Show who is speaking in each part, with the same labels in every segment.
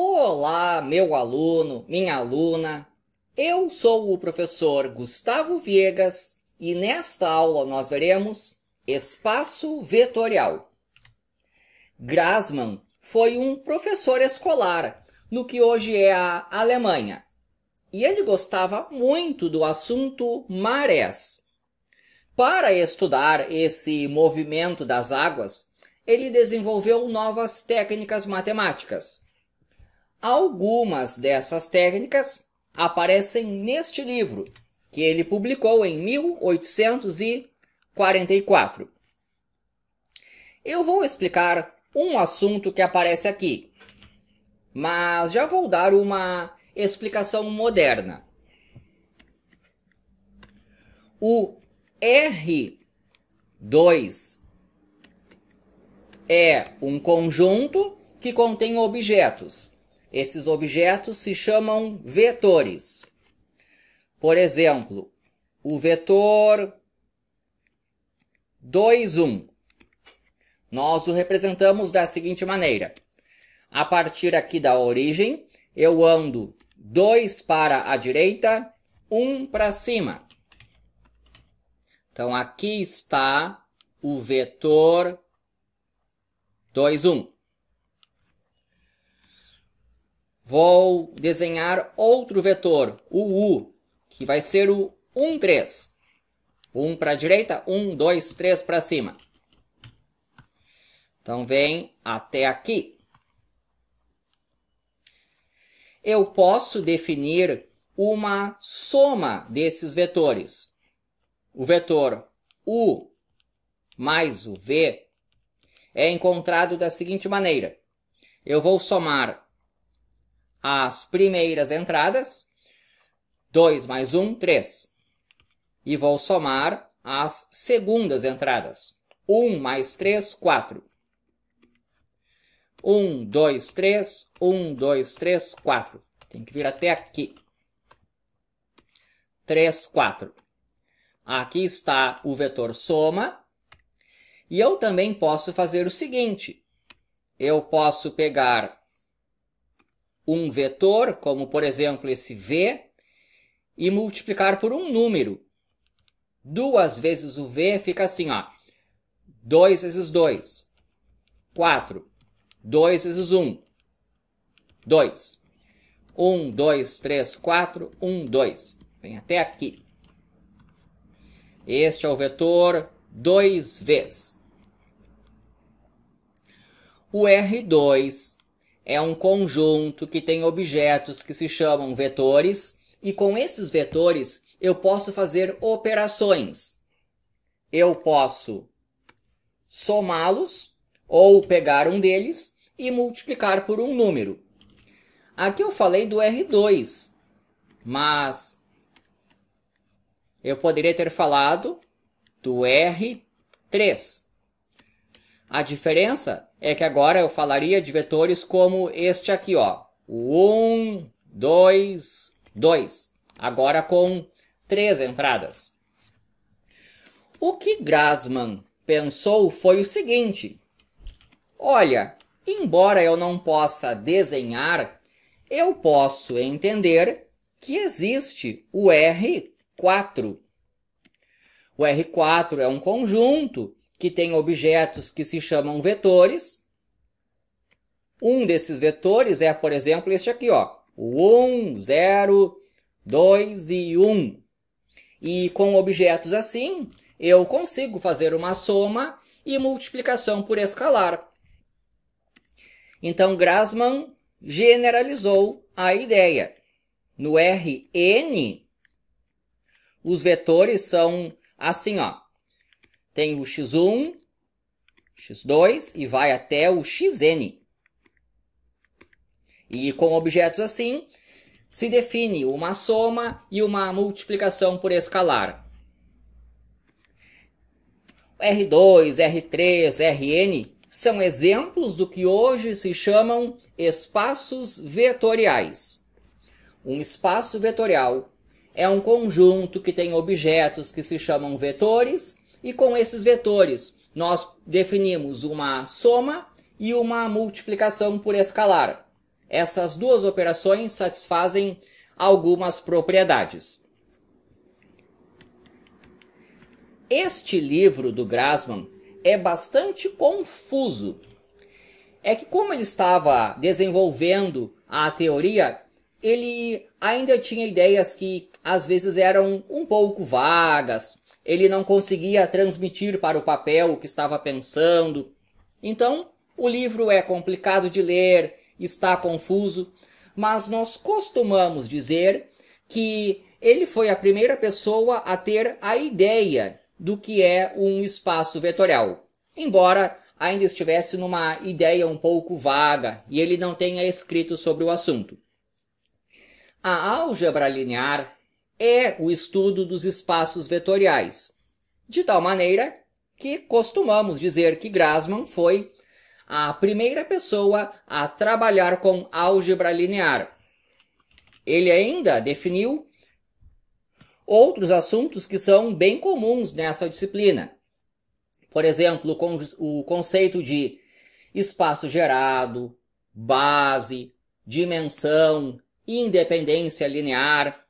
Speaker 1: Olá, meu aluno, minha aluna. Eu sou o professor Gustavo Viegas e nesta aula nós veremos espaço vetorial. Grassmann foi um professor escolar no que hoje é a Alemanha e ele gostava muito do assunto marés. Para estudar esse movimento das águas, ele desenvolveu novas técnicas matemáticas Algumas dessas técnicas aparecem neste livro, que ele publicou em 1844. Eu vou explicar um assunto que aparece aqui, mas já vou dar uma explicação moderna. O R2 é um conjunto que contém objetos esses objetos se chamam vetores. Por exemplo, o vetor 2, 1. Nós o representamos da seguinte maneira. A partir aqui da origem, eu ando 2 para a direita, 1 um para cima. Então, aqui está o vetor 2, 1. Vou desenhar outro vetor, o U, que vai ser o 1, 3. 1 para a direita, 1, 2, 3 para cima. Então vem até aqui. Eu posso definir uma soma desses vetores. O vetor U mais o V é encontrado da seguinte maneira. Eu vou somar as primeiras entradas. 2 mais 1, 3. E vou somar as segundas entradas. 1 mais 3, 4. 1, 2, 3, 1, 2, 3, 4. Tem que vir até aqui. 3, 4. Aqui está o vetor soma. E eu também posso fazer o seguinte. Eu posso pegar um vetor, como por exemplo esse v, e multiplicar por um número. Duas vezes o v fica assim, ó. 2 vezes 2, 4. 2 vezes 1, 2. 1, 2, 3, 4, 1, 2. Vem até aqui. Este é o vetor 2 vezes. O R2 é um conjunto que tem objetos que se chamam vetores, e com esses vetores eu posso fazer operações. Eu posso somá-los ou pegar um deles e multiplicar por um número. Aqui eu falei do R2, mas eu poderia ter falado do R3. A diferença é que agora eu falaria de vetores como este aqui, ó. 1, 2, 2. Agora com três entradas. O que Grassman pensou foi o seguinte. Olha, embora eu não possa desenhar, eu posso entender que existe o R4. O R4 é um conjunto que tem objetos que se chamam vetores. Um desses vetores é, por exemplo, este aqui, ó, o 1, 0, 2 e 1. E com objetos assim, eu consigo fazer uma soma e multiplicação por escalar. Então, Grassmann generalizou a ideia. No Rn, os vetores são assim, ó tem o x1, x2 e vai até o xn. E com objetos assim, se define uma soma e uma multiplicação por escalar. R2, R3, Rn são exemplos do que hoje se chamam espaços vetoriais. Um espaço vetorial é um conjunto que tem objetos que se chamam vetores e com esses vetores, nós definimos uma soma e uma multiplicação por escalar. Essas duas operações satisfazem algumas propriedades. Este livro do Grassmann é bastante confuso. É que como ele estava desenvolvendo a teoria, ele ainda tinha ideias que às vezes eram um pouco vagas, ele não conseguia transmitir para o papel o que estava pensando. Então, o livro é complicado de ler, está confuso, mas nós costumamos dizer que ele foi a primeira pessoa a ter a ideia do que é um espaço vetorial. Embora ainda estivesse numa ideia um pouco vaga e ele não tenha escrito sobre o assunto. A álgebra linear é o estudo dos espaços vetoriais, de tal maneira que costumamos dizer que Grassmann foi a primeira pessoa a trabalhar com álgebra linear. Ele ainda definiu outros assuntos que são bem comuns nessa disciplina. Por exemplo, o conceito de espaço gerado, base, dimensão, independência linear,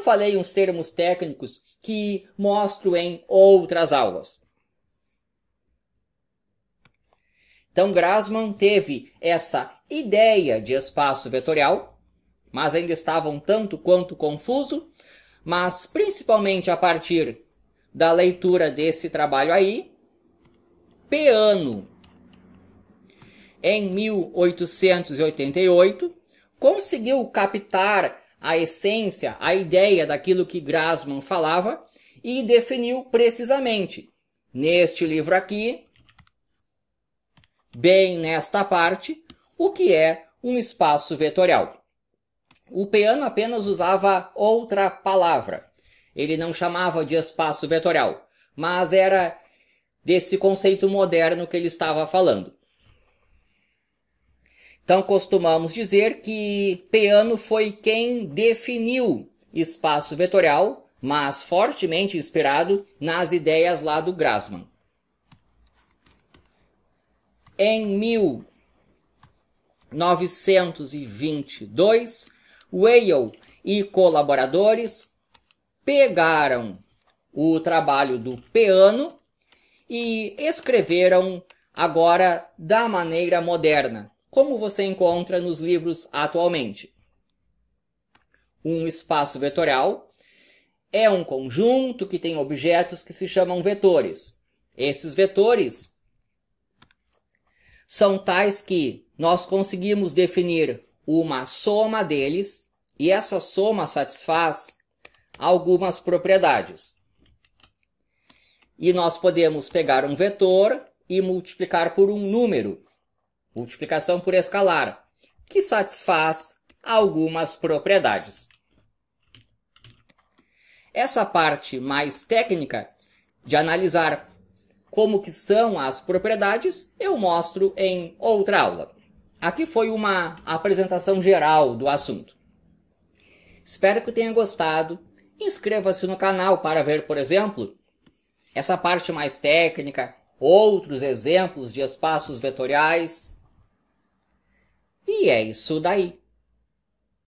Speaker 1: eu falei uns termos técnicos que mostro em outras aulas. Então Grassmann teve essa ideia de espaço vetorial, mas ainda estava um tanto quanto confuso, mas principalmente a partir da leitura desse trabalho aí, Peano, em 1888, conseguiu captar a essência, a ideia daquilo que Grassmann falava e definiu precisamente neste livro aqui, bem nesta parte, o que é um espaço vetorial. O Peano apenas usava outra palavra. Ele não chamava de espaço vetorial, mas era desse conceito moderno que ele estava falando. Então costumamos dizer que Peano foi quem definiu espaço vetorial, mas fortemente inspirado nas ideias lá do Grassmann. Em 1922, Whale e colaboradores pegaram o trabalho do Peano e escreveram agora da maneira moderna, como você encontra nos livros atualmente. Um espaço vetorial é um conjunto que tem objetos que se chamam vetores. Esses vetores são tais que nós conseguimos definir uma soma deles e essa soma satisfaz algumas propriedades. E nós podemos pegar um vetor e multiplicar por um número multiplicação por escalar, que satisfaz algumas propriedades. Essa parte mais técnica de analisar como que são as propriedades, eu mostro em outra aula. Aqui foi uma apresentação geral do assunto. Espero que tenha gostado. Inscreva-se no canal para ver, por exemplo, essa parte mais técnica, outros exemplos de espaços vetoriais, e é isso daí.